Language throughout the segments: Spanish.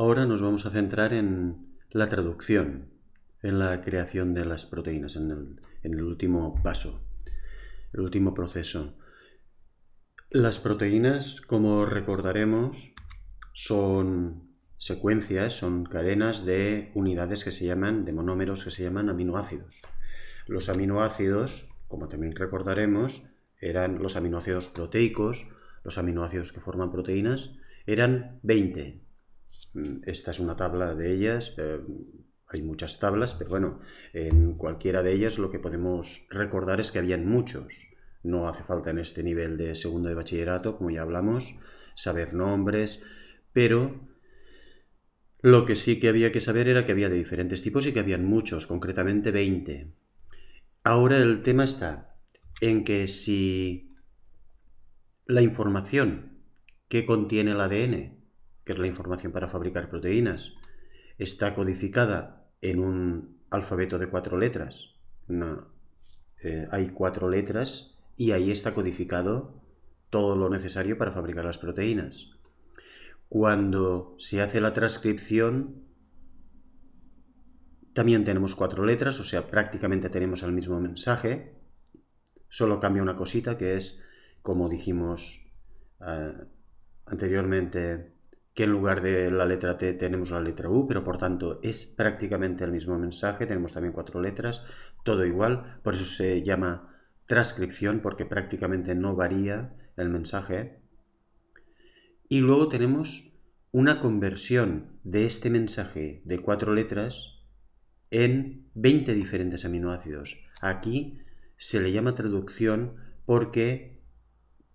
Ahora nos vamos a centrar en la traducción, en la creación de las proteínas, en el, último paso, el último proceso. Las proteínas, como recordaremos, son secuencias, son cadenas de unidades que se llaman, de monómeros que se llaman aminoácidos. Los aminoácidos, como también recordaremos, eran los aminoácidos proteicos, los aminoácidos que forman proteínas, eran 20. Mm, esta es una tabla de ellas, eh, hay muchas tablas, pero bueno, en cualquiera de ellas lo que podemos recordar es que habían muchos. No hace falta en este nivel de segundo de bachillerato, como ya hablamos, saber nombres, pero lo que sí que había que saber era que había de diferentes tipos y que habían muchos, concretamente 20. Ahora el tema está en que si la información que contiene el ADN que es la información para fabricar proteínas, está codificada en un alfabeto de cuatro letras. Eh, hay cuatro letras y ahí está codificado todo lo necesario para fabricar las proteínas. Cuando se hace la transcripción, también tenemos cuatro letras, o sea, prácticamente tenemos el mismo mensaje, solo cambia una cosita que es, como dijimos eh, anteriormente, que en lugar de la letra T tenemos la letra U, pero por tanto es prácticamente el mismo mensaje, tenemos también cuatro letras, todo igual, por eso se llama transcripción, porque prácticamente no varía el mensaje. Y luego tenemos una conversión de este mensaje de cuatro letras en 20 diferentes aminoácidos. Aquí se le llama traducción porque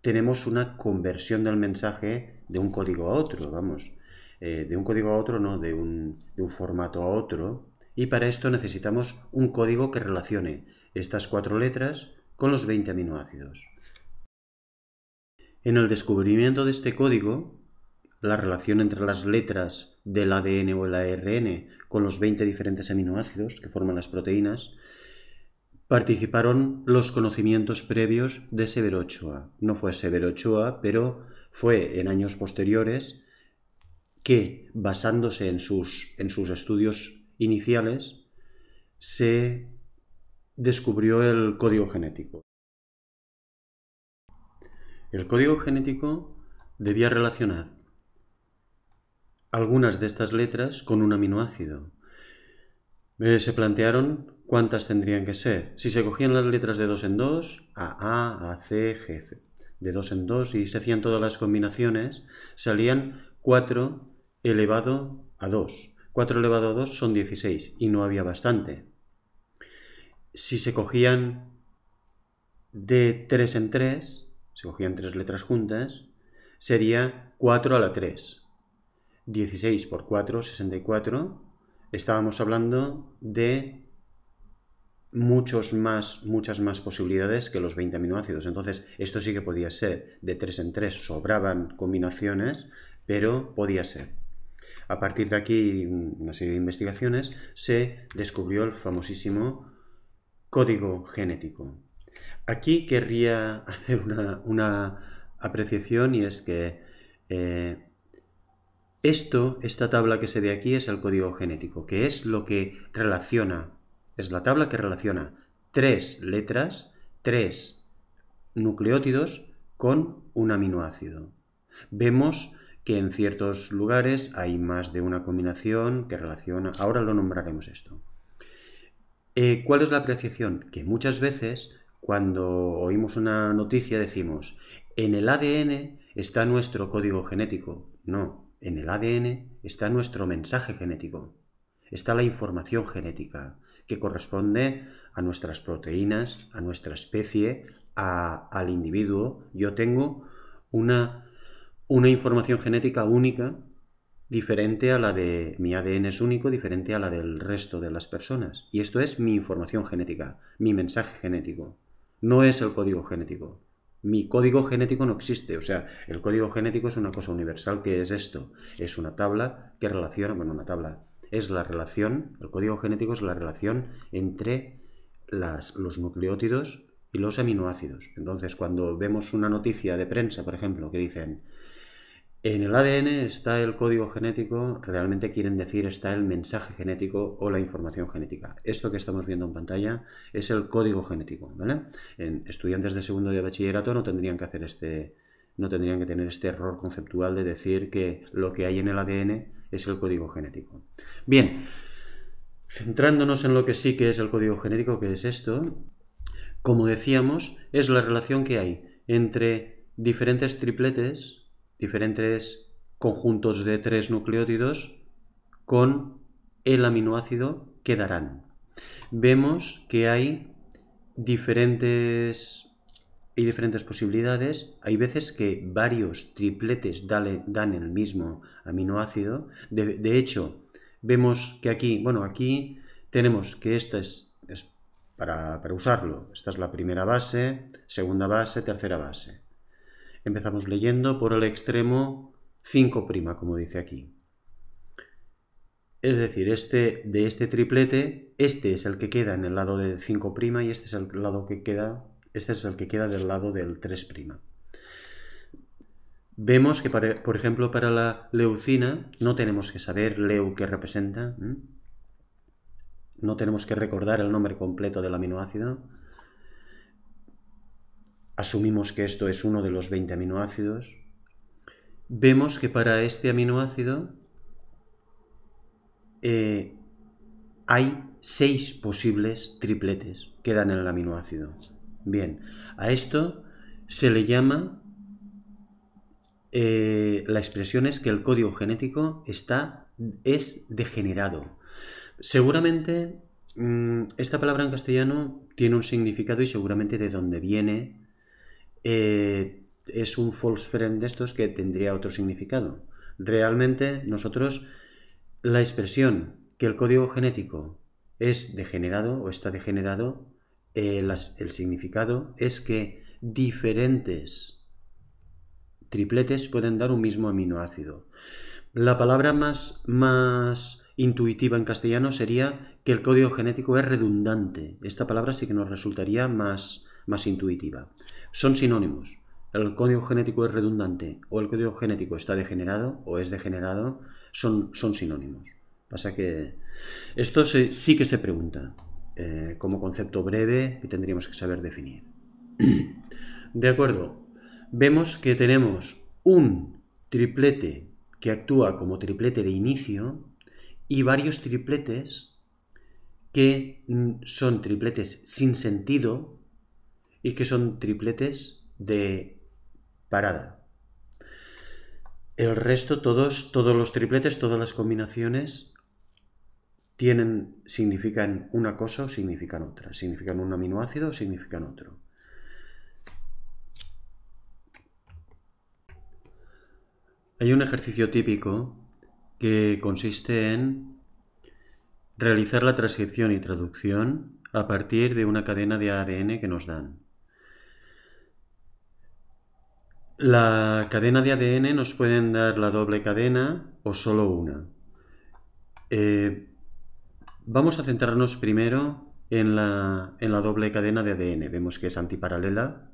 tenemos una conversión del mensaje de un código a otro, vamos. Eh, de un código a otro, no, de un, de un formato a otro. Y para esto necesitamos un código que relacione estas cuatro letras con los 20 aminoácidos. En el descubrimiento de este código, la relación entre las letras del ADN o el ARN con los 20 diferentes aminoácidos que forman las proteínas, participaron los conocimientos previos de Severo Ochoa. No fue Severo Ochoa, pero fue en años posteriores que, basándose en sus, en sus estudios iniciales, se descubrió el código genético. El código genético debía relacionar algunas de estas letras con un aminoácido. Eh, se plantearon cuántas tendrían que ser. Si se cogían las letras de dos en dos, A, A, A, C, G, C de 2 en 2 y se hacían todas las combinaciones, salían 4 elevado a 2. 4 elevado a 2 son 16 y no había bastante. Si se cogían de 3 en 3, se cogían tres letras juntas, sería 4 a la 3. 16 por 4, 64. Estábamos hablando de muchos más, muchas más posibilidades que los 20 aminoácidos. Entonces, esto sí que podía ser. De tres en 3 sobraban combinaciones, pero podía ser. A partir de aquí, una serie de investigaciones, se descubrió el famosísimo código genético. Aquí querría hacer una, apreciación y es que eh, esto, esta tabla que se ve aquí es el código genético, que es lo que relaciona es la tabla que relaciona tres letras, tres nucleótidos con un aminoácido. Vemos que en ciertos lugares hay más de una combinación que relaciona, ahora lo nombraremos esto. Eh, ¿Cuál es la apreciación? Que muchas veces cuando oímos una noticia decimos, en el ADN está nuestro código genético. No, en el ADN está nuestro mensaje genético, está la información genética, que corresponde a nuestras proteínas, a nuestra especie, al individuo. Yo tengo una, una información genética única, diferente a la de mi ADN es único, diferente a la del resto de las personas. Y esto es mi información genética, mi mensaje genético. No es el código genético. Mi código genético no existe. O sea, el código genético es una cosa universal que es esto. Es una tabla que relaciona, bueno, una tabla, es la relación, el código genético es la relación entre las, los nucleótidos y los aminoácidos. Entonces, cuando vemos una noticia de prensa, por ejemplo, que dicen, en el ADN está el código genético, realmente quieren decir está el mensaje genético o la información genética. Esto que estamos viendo en pantalla es el código genético, estudiantes de segundo de bachillerato no tendrían que hacer este no tendrían que tener este error conceptual de decir que lo que hay en el ADN es el código genético. Bien, centrándonos en lo que sí que es el código genético, que es esto, como decíamos, es la relación que hay entre diferentes tripletes, diferentes conjuntos de tres nucleótidos, con el aminoácido que darán. Vemos que hay diferentes hay diferentes posibilidades. Hay veces que varios tripletes dan el mismo aminoácido. De, hecho, vemos que aquí, bueno, aquí tenemos que esta es, para, usarlo. Esta es la primera base, segunda base, tercera base. Empezamos leyendo por el extremo 5', como dice aquí. Es decir, este, de este triplete, este es el que queda en el lado de 5' y este es el lado que queda este es el que queda del lado del 3'. Vemos que, por ejemplo, para la leucina no tenemos que saber leu que representa, no tenemos que recordar el nombre completo del aminoácido. Asumimos que esto es uno de los 20 aminoácidos. Vemos que para este aminoácido eh, hay seis posibles tripletes que dan en el aminoácido. Bien, a esto se le llama, eh, la expresión es que el código genético está, es degenerado. Seguramente mm, esta palabra en castellano tiene un significado y seguramente de dónde viene eh, es un false friend de estos que tendría otro significado. Realmente nosotros la expresión que el código genético es degenerado o está degenerado eh, el significado es que diferentes tripletes pueden dar un mismo aminoácido. La palabra más, más intuitiva en castellano sería que el código genético es redundante. Esta palabra sí que nos resultaría más, más intuitiva. Son sinónimos. El código genético es redundante o el código genético está degenerado o es degenerado, son, son sinónimos. Pasa que esto sí que se pregunta. Eh, como concepto breve que tendríamos que saber definir. De acuerdo, vemos que tenemos un triplete que actúa como triplete de inicio y varios tripletes que son tripletes sin sentido y que son tripletes de parada. El resto, todos, todos los tripletes, todas las combinaciones tienen, significan una cosa o significan otra. Significan un aminoácido o significan otro. Hay un ejercicio típico que consiste en realizar la transcripción y traducción a partir de una cadena de ADN que nos dan. La cadena de ADN nos pueden dar la doble cadena o solo una. Eh, Vamos a centrarnos primero en la, doble cadena de ADN. Vemos que es antiparalela.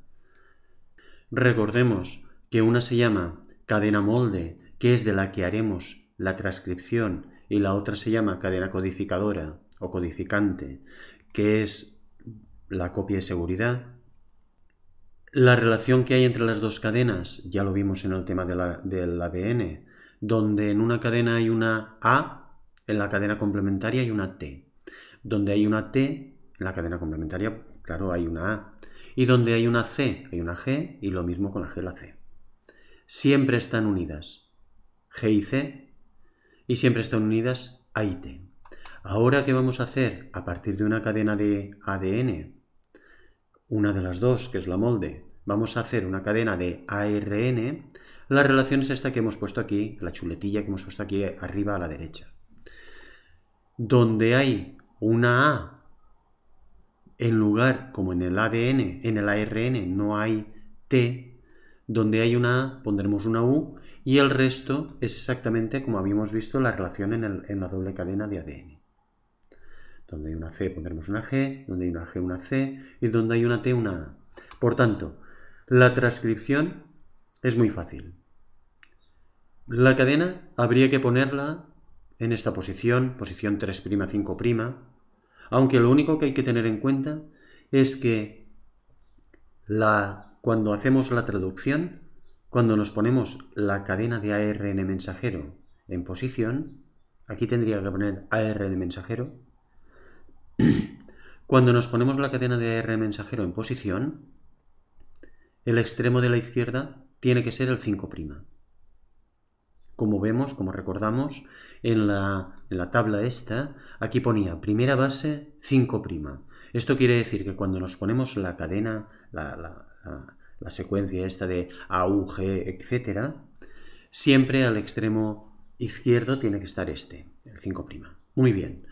Recordemos que una se llama cadena molde, que es de la que haremos la transcripción, y la otra se llama cadena codificadora o codificante, que es la copia de seguridad. La relación que hay entre las dos cadenas, ya lo vimos en el tema del ADN, donde en una cadena hay una A en la cadena complementaria hay una T. Donde hay una T, en la cadena complementaria, claro, hay una A. Y donde hay una C, hay una G, y lo mismo con la G y la C. Siempre están unidas G y C, y siempre están unidas A y T. Ahora, ¿qué vamos a hacer? A partir de una cadena de ADN, una de las dos, que es la molde, vamos a hacer una cadena de ARN. La relación es esta que hemos puesto aquí, la chuletilla que hemos puesto aquí arriba a la derecha donde hay una A en lugar, como en el ADN, en el ARN no hay T, donde hay una A pondremos una U y el resto es exactamente como habíamos visto la relación en, la doble cadena de ADN. Donde hay una C pondremos una G, donde hay una G una C y donde hay una T una A. Por tanto, la transcripción es muy fácil. La cadena habría que ponerla en esta posición, posición 3'5', aunque lo único que hay que tener en cuenta es que la, cuando hacemos la traducción, cuando nos ponemos la cadena de ARN mensajero en posición, aquí tendría que poner ARN mensajero, cuando nos ponemos la cadena de ARN mensajero en posición, el extremo de la izquierda tiene que ser el 5' como vemos, como recordamos, en la, tabla esta, aquí ponía primera base 5'. Esto quiere decir que cuando nos ponemos la cadena, la, secuencia esta de A, U, G, etc., siempre al extremo izquierdo tiene que estar este, el 5'. Muy bien.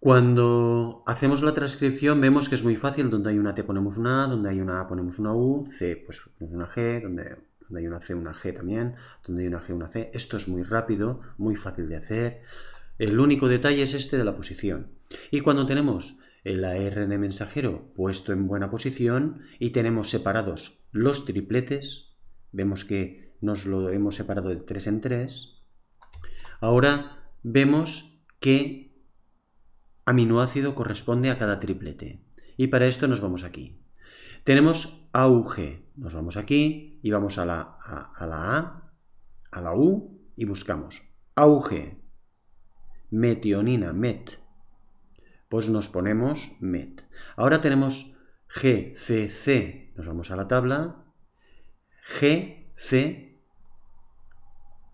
Cuando hacemos la transcripción vemos que es muy fácil, donde hay una T ponemos una A, donde hay una A ponemos una U, C pues una G, donde donde hay una C, una G también, donde hay una G, una C. Esto es muy rápido, muy fácil de hacer. El único detalle es este de la posición. Y cuando tenemos el ARN mensajero puesto en buena posición y tenemos separados los tripletes, vemos que nos lo hemos separado de 3 en 3, ahora vemos que aminoácido corresponde a cada triplete. Y para esto nos vamos aquí. Tenemos AUG, nos vamos aquí y vamos a la A, a la, a, U y buscamos auge, metionina, met. Pues nos ponemos met. Ahora tenemos GCC. Nos vamos a la tabla. GC.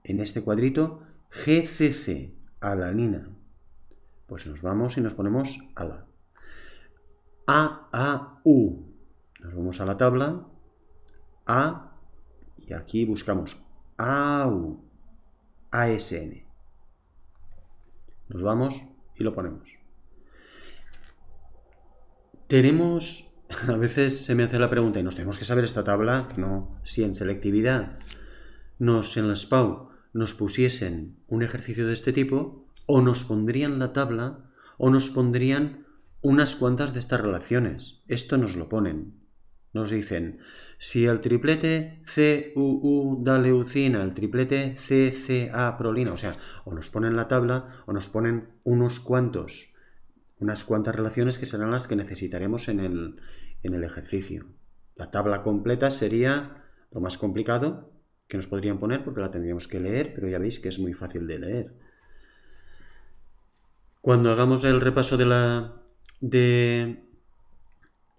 En este cuadrito, GCC, alanina. Pues nos vamos y nos ponemos a a u Nos vamos a la tabla. A, y aquí buscamos AU, ASN. Nos vamos y lo ponemos. Tenemos, a veces se me hace la pregunta, y nos tenemos que saber esta tabla, no, si en selectividad nos en la SPAU nos pusiesen un ejercicio de este tipo, o nos pondrían la tabla, o nos pondrían unas cuantas de estas relaciones. Esto nos lo ponen. Nos dicen, si el triplete CUU-da leucina, el triplete A, prolina o sea, o nos ponen la tabla o nos ponen unos cuantos, unas cuantas relaciones que serán las que necesitaremos en el, en el ejercicio. La tabla completa sería lo más complicado que nos podrían poner porque la tendríamos que leer, pero ya veis que es muy fácil de leer. Cuando hagamos el repaso de la, de,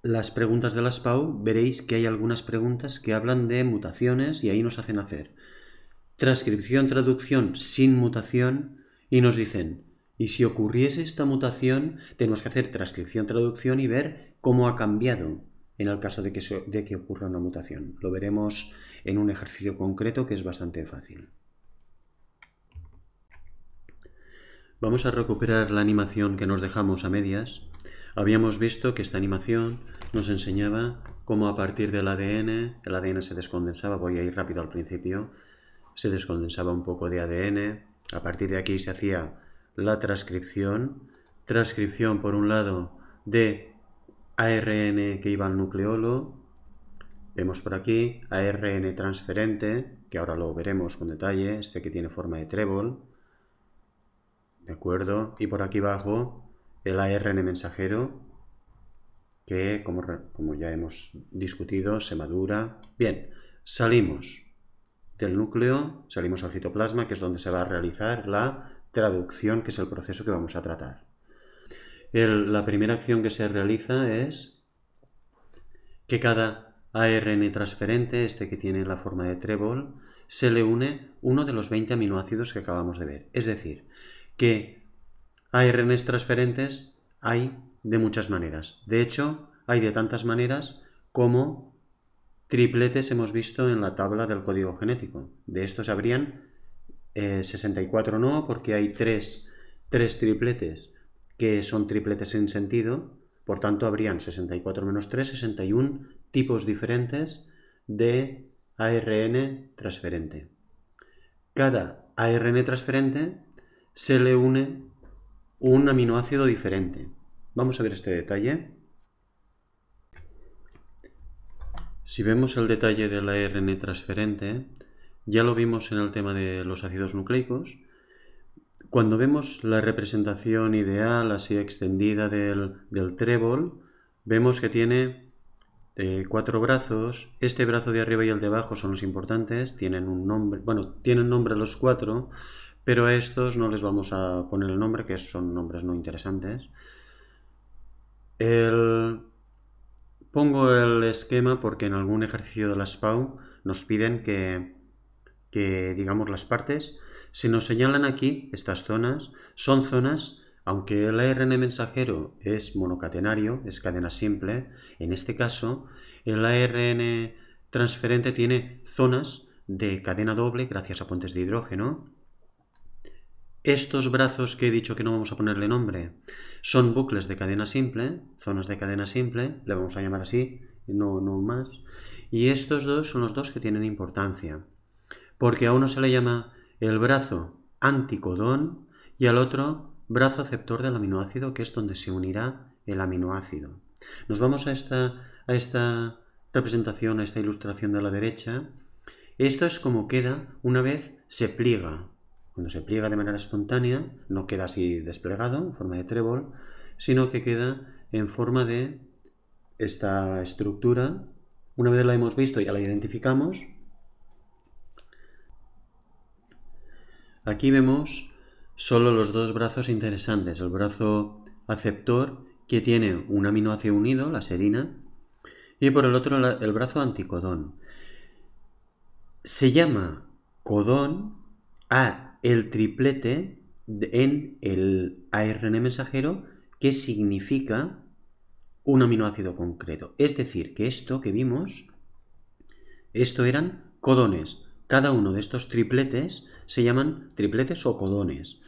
las preguntas de las PAU, veréis que hay algunas preguntas que hablan de mutaciones y ahí nos hacen hacer transcripción, traducción sin mutación y nos dicen, y si ocurriese esta mutación, tenemos que hacer transcripción, traducción y ver cómo ha cambiado en el caso de que, de que ocurra una mutación. Lo veremos en un ejercicio concreto que es bastante fácil. Vamos a recuperar la animación que nos dejamos a medias. Habíamos visto que esta animación nos enseñaba cómo a partir del ADN, el ADN se descondensaba, voy a ir rápido al principio, se descondensaba un poco de ADN, a partir de aquí se hacía la transcripción, transcripción por un lado de ARN que iba al nucleolo, vemos por aquí ARN transferente, que ahora lo veremos con detalle, este que tiene forma de trébol, ¿de acuerdo? Y por aquí abajo el ARN mensajero que, como, ya hemos discutido, se madura. Bien, salimos del núcleo, salimos al citoplasma, que es donde se va a realizar la traducción, que es el proceso que vamos a tratar. la primera acción que se realiza es que cada ARN transferente, este que tiene la forma de trébol, se le une uno de los 20 aminoácidos que acabamos de ver. Es decir, que ARNs transferentes, hay de muchas maneras. De hecho, hay de tantas maneras como tripletes hemos visto en la tabla del código genético. De estos habrían 64 eh, no, porque hay tres, tripletes que son tripletes sin sentido, por tanto habrían 64 menos 3, 61 tipos diferentes de ARN transferente. Cada ARN transferente se le une un aminoácido diferente. Vamos a ver este detalle. Si vemos el detalle de la ARN transferente, ya lo vimos en el tema de los ácidos nucleicos, cuando vemos la representación ideal, así extendida del, trébol, vemos que tiene eh, cuatro brazos. Este brazo de arriba y el de abajo son los importantes, tienen un nombre, bueno, tienen nombre los cuatro, pero a estos no les vamos a poner el nombre, que son nombres no interesantes. El... Pongo el esquema porque en algún ejercicio de la SPAU nos piden que, que digamos las partes. Se nos señalan aquí, estas zonas, son zonas aunque el ARN mensajero es monocatenario, es cadena simple, en este caso el ARN transferente tiene zonas de cadena doble gracias a puentes de hidrógeno estos brazos que he dicho que no vamos a ponerle nombre son bucles de cadena simple, zonas de cadena simple, le vamos a llamar así, no, no más. Y estos dos son los dos que tienen importancia, porque a uno se le llama el brazo anticodón y al otro brazo aceptor del aminoácido, que es donde se unirá el aminoácido. Nos vamos a esta, a esta representación, a esta ilustración de la derecha. Esto es como queda una vez se pliega cuando se pliega de manera espontánea, no queda así desplegado en forma de trébol, sino que queda en forma de esta estructura. Una vez la hemos visto, ya la identificamos. Aquí vemos solo los dos brazos interesantes, el brazo aceptor que tiene un aminoácido unido, la serina, y por el otro el brazo anticodón. Se llama codón a el triplete en el ARN mensajero que significa un aminoácido concreto. Es decir, que esto que vimos, esto eran codones. Cada uno de estos tripletes se llaman tripletes o codones,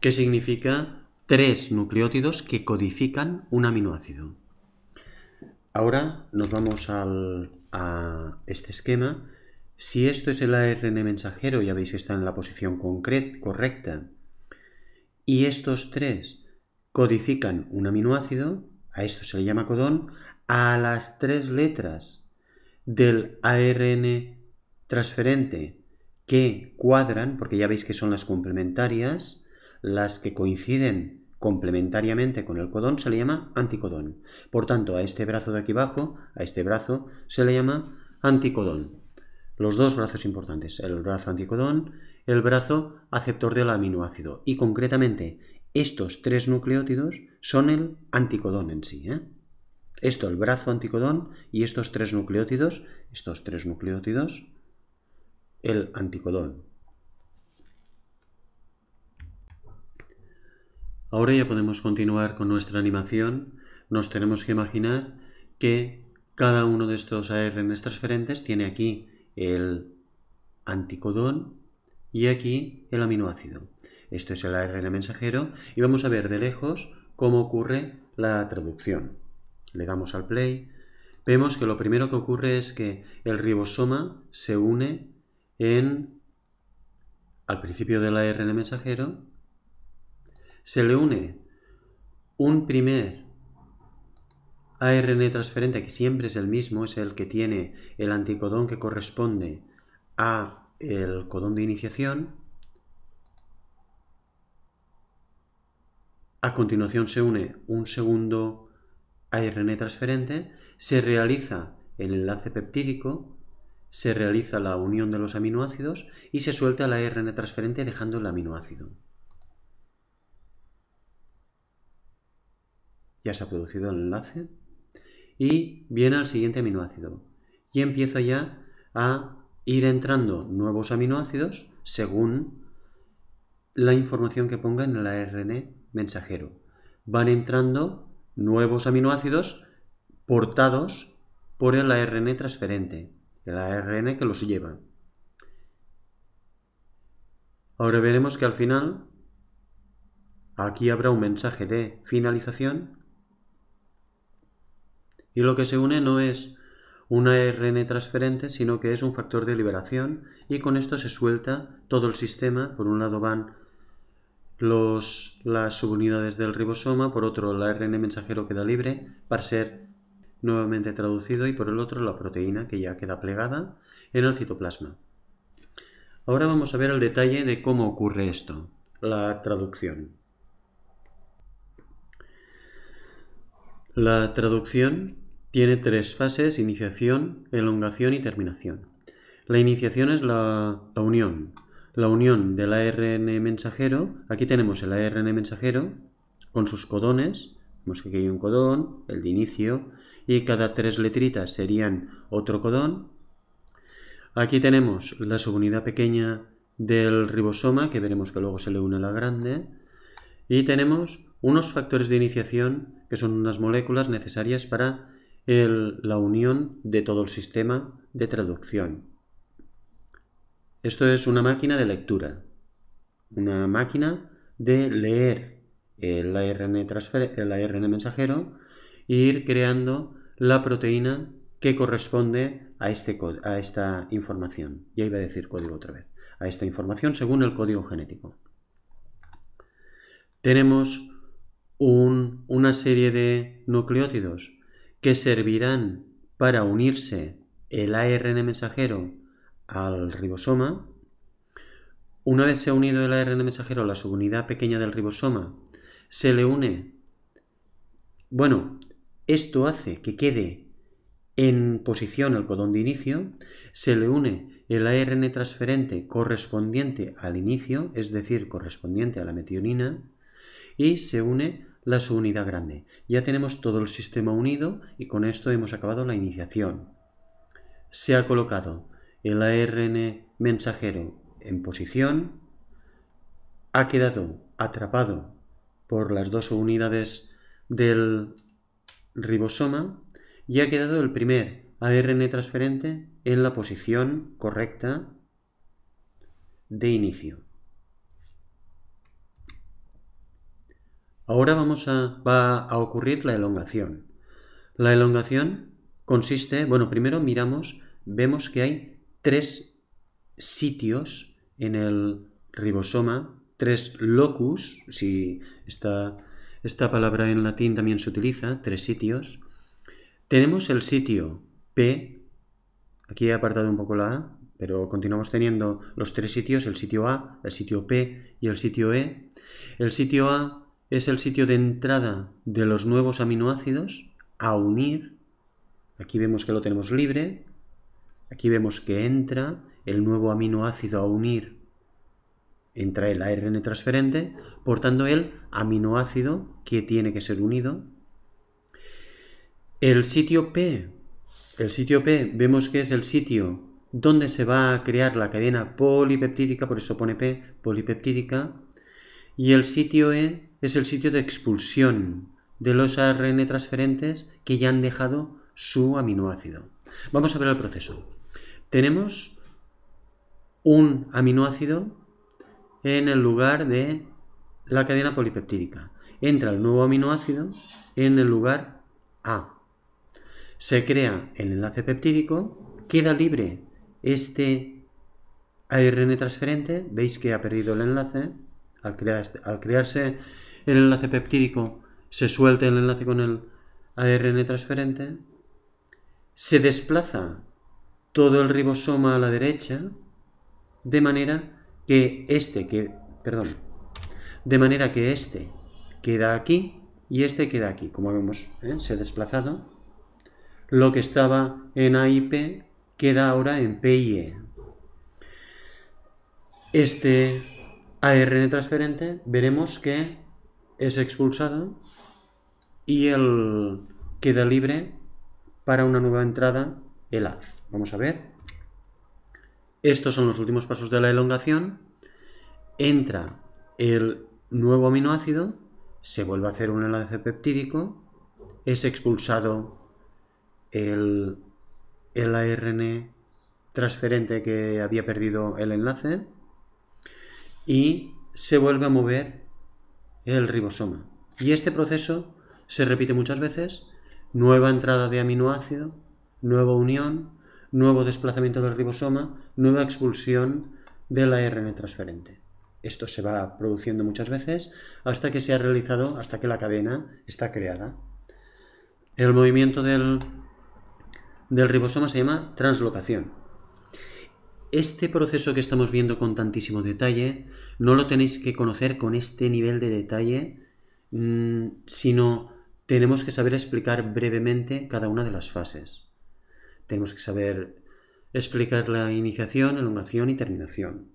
que significa tres nucleótidos que codifican un aminoácido. Ahora nos vamos al, a este esquema si esto es el ARN mensajero, ya veis que está en la posición correcta. Y estos tres codifican un aminoácido, a esto se le llama codón, a las tres letras del ARN transferente que cuadran, porque ya veis que son las complementarias, las que coinciden complementariamente con el codón se le llama anticodón. Por tanto, a este brazo de aquí abajo, a este brazo, se le llama anticodón los dos brazos importantes, el brazo anticodón, el brazo aceptor del aminoácido. Y concretamente, estos tres nucleótidos son el anticodón en sí. ¿eh? Esto, el brazo anticodón y estos tres nucleótidos, estos tres nucleótidos, el anticodón. Ahora ya podemos continuar con nuestra animación. Nos tenemos que imaginar que cada uno de estos ARNs transferentes tiene aquí el anticodón y aquí el aminoácido. Esto es el ARN mensajero y vamos a ver de lejos cómo ocurre la traducción. Le damos al play. Vemos que lo primero que ocurre es que el ribosoma se une en al principio del ARN mensajero. Se le une un primer ARN transferente, que siempre es el mismo, es el que tiene el anticodón que corresponde a el codón de iniciación. A continuación se une un segundo ARN transferente, se realiza el enlace peptídico, se realiza la unión de los aminoácidos y se suelta el ARN transferente dejando el aminoácido. Ya se ha producido el enlace y viene al siguiente aminoácido. Y empieza ya a ir entrando nuevos aminoácidos según la información que ponga en el ARN mensajero. Van entrando nuevos aminoácidos portados por el ARN transferente, el ARN que los lleva. Ahora veremos que al final aquí habrá un mensaje de finalización y lo que se une no es un ARN transferente, sino que es un factor de liberación y con esto se suelta todo el sistema. Por un lado van las subunidades del ribosoma, por otro el ARN mensajero queda libre para ser nuevamente traducido y por el otro la proteína que ya queda plegada en el citoplasma. Ahora vamos a ver el detalle de cómo ocurre esto, la traducción. La traducción tiene tres fases, iniciación, elongación y terminación. La iniciación es la, unión. La unión del ARN mensajero, aquí tenemos el ARN mensajero con sus codones, vemos que aquí hay un codón, el de inicio, y cada tres letritas serían otro codón. Aquí tenemos la subunidad pequeña del ribosoma, que veremos que luego se le une a la grande, y tenemos unos factores de iniciación, que son unas moléculas necesarias para la unión de todo el sistema de traducción. Esto es una máquina de lectura, una máquina de leer el ARN, el mensajero e ir creando la proteína que corresponde a, este, a esta información. Ya iba a decir código otra vez. A esta información según el código genético. Tenemos una serie de nucleótidos que servirán para unirse el ARN mensajero al ribosoma. Una vez se ha unido el ARN mensajero a la subunidad pequeña del ribosoma, se le une... Bueno, esto hace que quede en posición el codón de inicio, se le une el ARN transferente correspondiente al inicio, es decir, correspondiente a la metionina, y se une la subunidad grande. Ya tenemos todo el sistema unido y con esto hemos acabado la iniciación. Se ha colocado el ARN mensajero en posición, ha quedado atrapado por las dos unidades del ribosoma y ha quedado el primer ARN transferente en la posición correcta de inicio. Ahora vamos a, va a ocurrir la elongación. La elongación consiste, bueno, primero miramos, vemos que hay tres sitios en el ribosoma, tres locus, si esta, esta palabra en latín también se utiliza, tres sitios. Tenemos el sitio P, aquí he apartado un poco la A, pero continuamos teniendo los tres sitios, el sitio A, el sitio P y el sitio E. El sitio A es el sitio de entrada de los nuevos aminoácidos a unir. Aquí vemos que lo tenemos libre. Aquí vemos que entra el nuevo aminoácido a unir. Entra el ARN transferente, portando el aminoácido que tiene que ser unido. El sitio P. El sitio P vemos que es el sitio donde se va a crear la cadena polipeptídica, por eso pone P, polipeptídica. Y el sitio E es el sitio de expulsión de los ARN transferentes que ya han dejado su aminoácido. Vamos a ver el proceso. Tenemos un aminoácido en el lugar de la cadena polipeptídica. Entra el nuevo aminoácido en el lugar A. Se crea el enlace peptídico, queda libre este ARN transferente, veis que ha perdido el enlace, al, este, al crearse el enlace peptídico se suelta el enlace con el ARN transferente, se desplaza todo el ribosoma a la derecha, de manera que este que, perdón, de manera que este queda aquí y este queda aquí, como vemos, ¿eh? se ha desplazado. Lo que estaba en P queda ahora en E. Este ARN transferente veremos que es expulsado y el queda libre para una nueva entrada, el A. Vamos a ver. Estos son los últimos pasos de la elongación. Entra el nuevo aminoácido, se vuelve a hacer un enlace peptídico, es expulsado el, el ARN transferente que había perdido el enlace y se vuelve a mover el ribosoma. Y este proceso se repite muchas veces, nueva entrada de aminoácido, nueva unión, nuevo desplazamiento del ribosoma, nueva expulsión de la ARN transferente. Esto se va produciendo muchas veces hasta que se ha realizado, hasta que la cadena está creada. El movimiento del, del ribosoma se llama translocación. Este proceso que estamos viendo con tantísimo detalle, no lo tenéis que conocer con este nivel de detalle, mm, sino tenemos que saber explicar brevemente cada una de las fases. Tenemos que saber explicar la iniciación, elongación y terminación.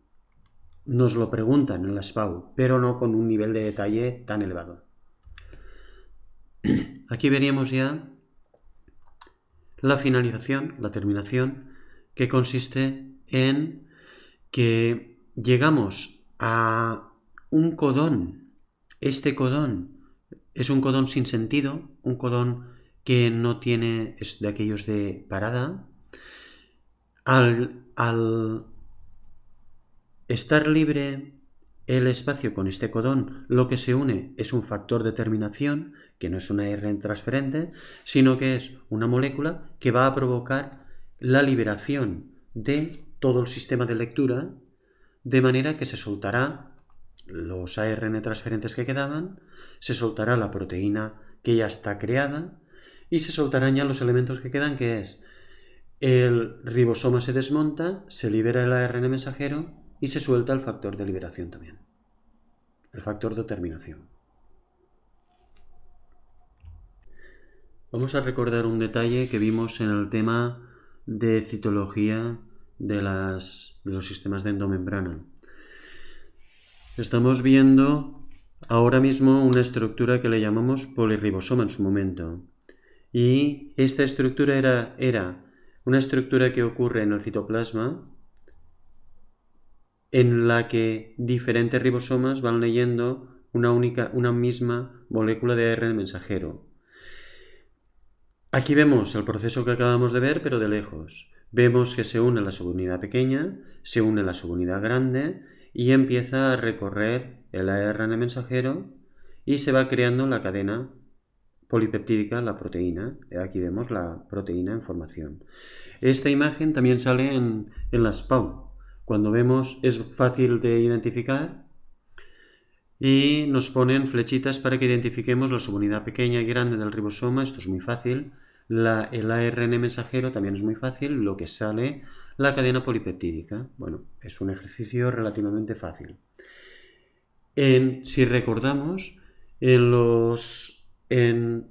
Nos lo preguntan en la SPAU, pero no con un nivel de detalle tan elevado. Aquí veríamos ya la finalización, la terminación, que consiste en que llegamos a un codón. Este codón es un codón sin sentido, un codón que no tiene, de aquellos de parada. Al, al estar libre el espacio con este codón, lo que se une es un factor de terminación, que no es una RN transferente, sino que es una molécula que va a provocar la liberación de todo el sistema de lectura, de manera que se soltará los ARN transferentes que quedaban, se soltará la proteína que ya está creada y se soltarán ya los elementos que quedan, que es el ribosoma se desmonta, se libera el ARN mensajero y se suelta el factor de liberación también, el factor de terminación. Vamos a recordar un detalle que vimos en el tema de citología de, los sistemas de endomembrana. Estamos viendo ahora mismo una estructura que le llamamos polirribosoma en su momento. Y esta estructura era, una estructura que ocurre en el citoplasma, en la que diferentes ribosomas van leyendo una, única, una misma molécula de el mensajero. Aquí vemos el proceso que acabamos de ver, pero de lejos. Vemos que se une la subunidad pequeña, se une la subunidad grande y empieza a recorrer el ARN mensajero y se va creando la cadena polipeptídica, la proteína. Eh, aquí vemos la proteína en formación. Esta imagen también sale en, las PAU. Cuando vemos es fácil de identificar y nos ponen flechitas para que identifiquemos la subunidad pequeña y grande del ribosoma. Esto es muy fácil el ARN mensajero también es muy fácil, lo que sale la cadena polipeptídica. Bueno, es un ejercicio relativamente fácil. En, si recordamos, en,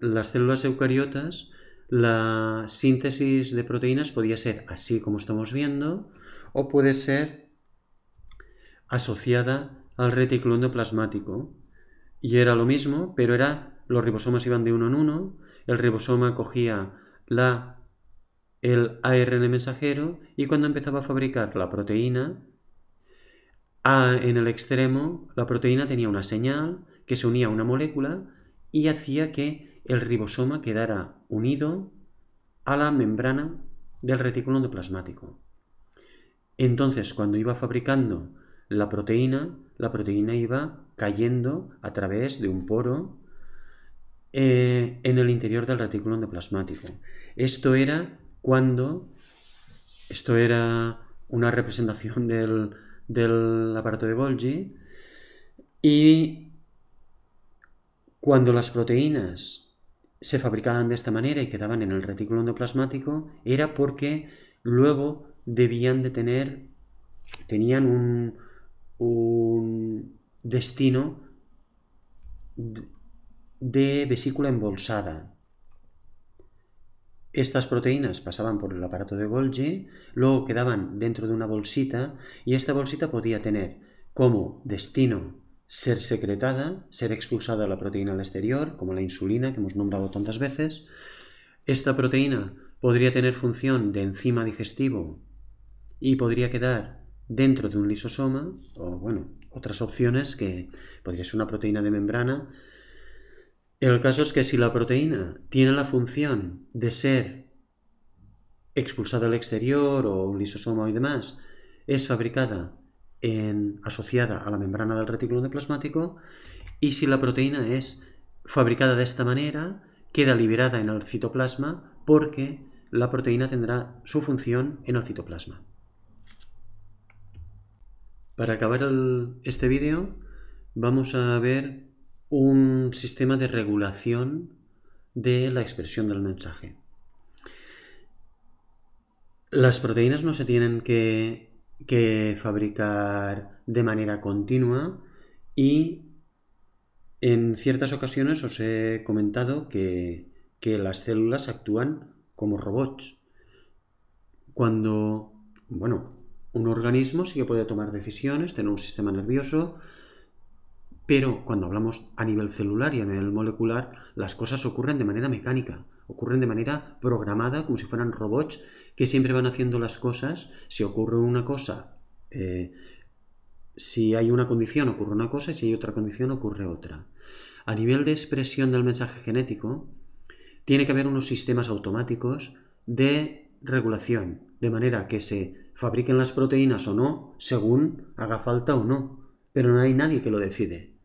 las células eucariotas, la síntesis de proteínas podía ser así como estamos viendo, o puede ser asociada al reticulo endoplasmático. Y era lo mismo, pero era los ribosomas iban de uno en uno, el ribosoma cogía la, el ARN mensajero y cuando empezaba a fabricar la proteína, en el extremo la proteína tenía una señal que se unía a una molécula y hacía que el ribosoma quedara unido a la membrana del retículo endoplasmático. Entonces, cuando iba fabricando la proteína, la proteína iba cayendo a través de un poro eh, en el interior del retículo endoplasmático Esto era cuando, esto era una representación del, del aparato de Golgi, y cuando las proteínas se fabricaban de esta manera y quedaban en el retículo endoplasmático, era porque luego debían de tener, tenían un, un destino de vesícula embolsada. Estas proteínas pasaban por el aparato de Golgi, luego quedaban dentro de una bolsita y esta bolsita podía tener como destino ser secretada, ser expulsada la proteína al exterior, como la insulina que hemos nombrado tantas veces. Esta proteína podría tener función de enzima digestivo y podría quedar dentro de un lisosoma, o bueno, otras opciones que podría ser una proteína de membrana el caso es que si la proteína tiene la función de ser expulsada al exterior o un lisosoma y demás, es fabricada en, asociada a la membrana del retículo endoplasmático y si la proteína es fabricada de esta manera, queda liberada en el citoplasma porque la proteína tendrá su función en el citoplasma. Para acabar este vídeo vamos a ver un sistema de regulación de la expresión del mensaje. Las proteínas no se tienen que, fabricar de manera continua y en ciertas ocasiones os he comentado que, que las células actúan como robots. Cuando, bueno, un organismo sí que puede tomar decisiones, tener un sistema nervioso, pero cuando hablamos a nivel celular y a nivel molecular, las cosas ocurren de manera mecánica, ocurren de manera programada, como si fueran robots que siempre van haciendo las cosas. Si ocurre una cosa, eh, si hay una condición, ocurre una cosa, y si hay otra condición, ocurre otra. A nivel de expresión del mensaje genético, tiene que haber unos sistemas automáticos de regulación, de manera que se fabriquen las proteínas o no, según haga falta o no, pero no hay nadie que lo decide.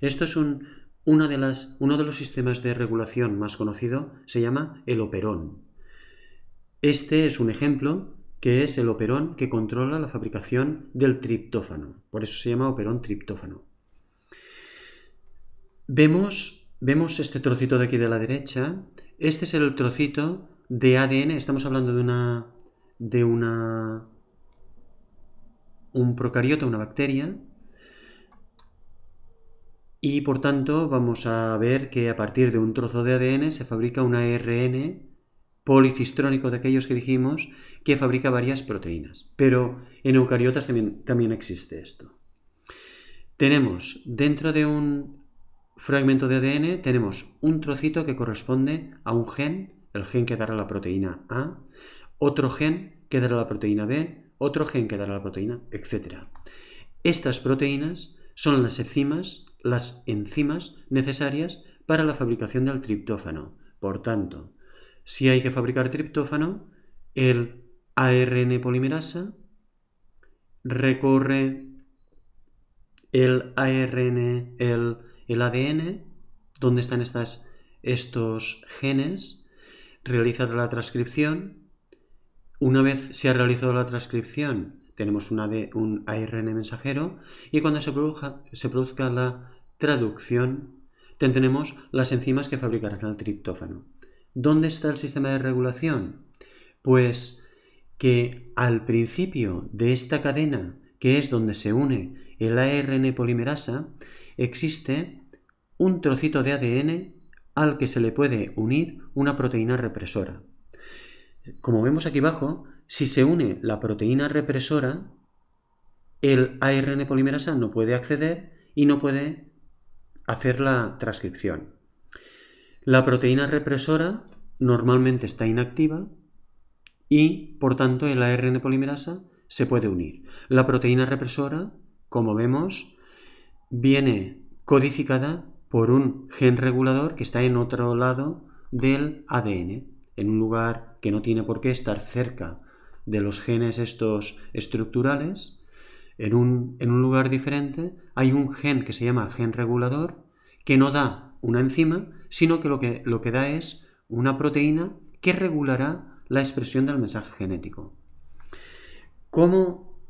Esto es de las, uno de los sistemas de regulación más conocido, se llama el operón. Este es un ejemplo que es el operón que controla la fabricación del triptófano. Por eso se llama operón triptófano. Vemos, este trocito de aquí de la derecha. Este es el trocito de ADN. Estamos hablando de una. de una. un procariota, una bacteria, y por tanto vamos a ver que a partir de un trozo de ADN se fabrica un ARN policistrónico de aquellos que dijimos que fabrica varias proteínas. Pero en eucariotas también, también existe esto. Tenemos dentro de un fragmento de ADN, tenemos un trocito que corresponde a un gen, el gen que dará la proteína A, otro gen que dará la proteína B, otro gen que dará la proteína, etc. Estas proteínas son las enzimas las enzimas necesarias para la fabricación del triptófano. Por tanto, si hay que fabricar triptófano, el ARN polimerasa recorre el ARN, el, ADN, donde están estas, estos genes, realiza la transcripción. Una vez se ha realizado la transcripción, tenemos una un ARN mensajero y cuando se produzca, se produzca la traducción, tendremos las enzimas que fabricarán el triptófano. ¿Dónde está el sistema de regulación? Pues que al principio de esta cadena, que es donde se une el ARN polimerasa, existe un trocito de ADN al que se le puede unir una proteína represora. Como vemos aquí abajo, si se une la proteína represora, el ARN polimerasa no puede acceder y no puede hacer la transcripción. La proteína represora normalmente está inactiva y, por tanto, el la ARN polimerasa se puede unir. La proteína represora, como vemos, viene codificada por un gen regulador que está en otro lado del ADN, en un lugar que no tiene por qué estar cerca de los genes estos estructurales en un, lugar diferente, hay un gen que se llama gen regulador, que no da una enzima, sino que lo que, lo que da es una proteína que regulará la expresión del mensaje genético. ¿Cómo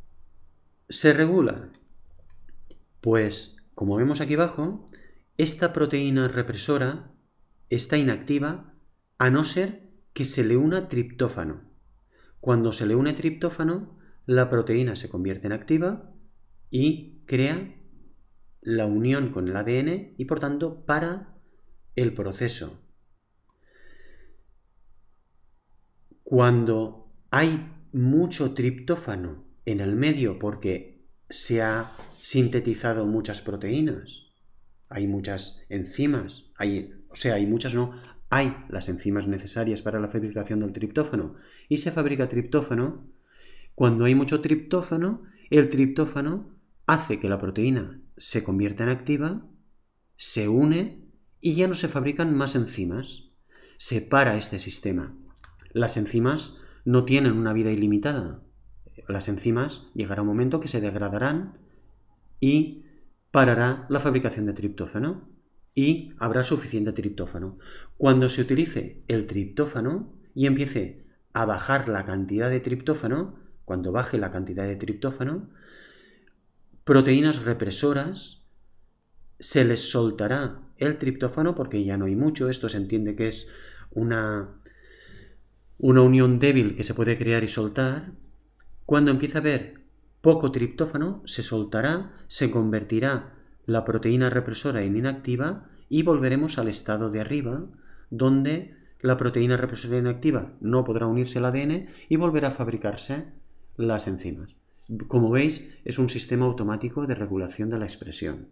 se regula? Pues, como vemos aquí abajo, esta proteína represora está inactiva a no ser que se le una triptófano. Cuando se le une triptófano, la proteína se convierte en activa y crea la unión con el ADN y por tanto para el proceso. Cuando hay mucho triptófano en el medio porque se ha sintetizado muchas proteínas, hay muchas enzimas, hay, o sea, hay muchas no, hay las enzimas necesarias para la fabricación del triptófano y se fabrica triptófano, cuando hay mucho triptófano, el triptófano hace que la proteína se convierta en activa, se une y ya no se fabrican más enzimas. Se para este sistema. Las enzimas no tienen una vida ilimitada. Las enzimas llegará un momento que se degradarán y parará la fabricación de triptófano y habrá suficiente triptófano. Cuando se utilice el triptófano y empiece a bajar la cantidad de triptófano, cuando baje la cantidad de triptófano, proteínas represoras, se les soltará el triptófano porque ya no hay mucho, esto se entiende que es una, una unión débil que se puede crear y soltar, cuando empieza a haber poco triptófano, se soltará, se convertirá la proteína represora en inactiva y volveremos al estado de arriba, donde la proteína represora inactiva no podrá unirse al ADN y volverá a fabricarse las enzimas. Como veis, es un sistema automático de regulación de la expresión.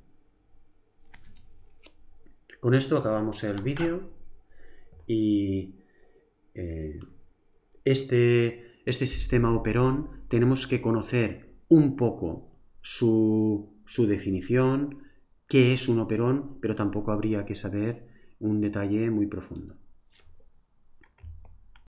Con esto acabamos el vídeo y eh, este, este, sistema operón tenemos que conocer un poco su, su definición, qué es un operón, pero tampoco habría que saber un detalle muy profundo.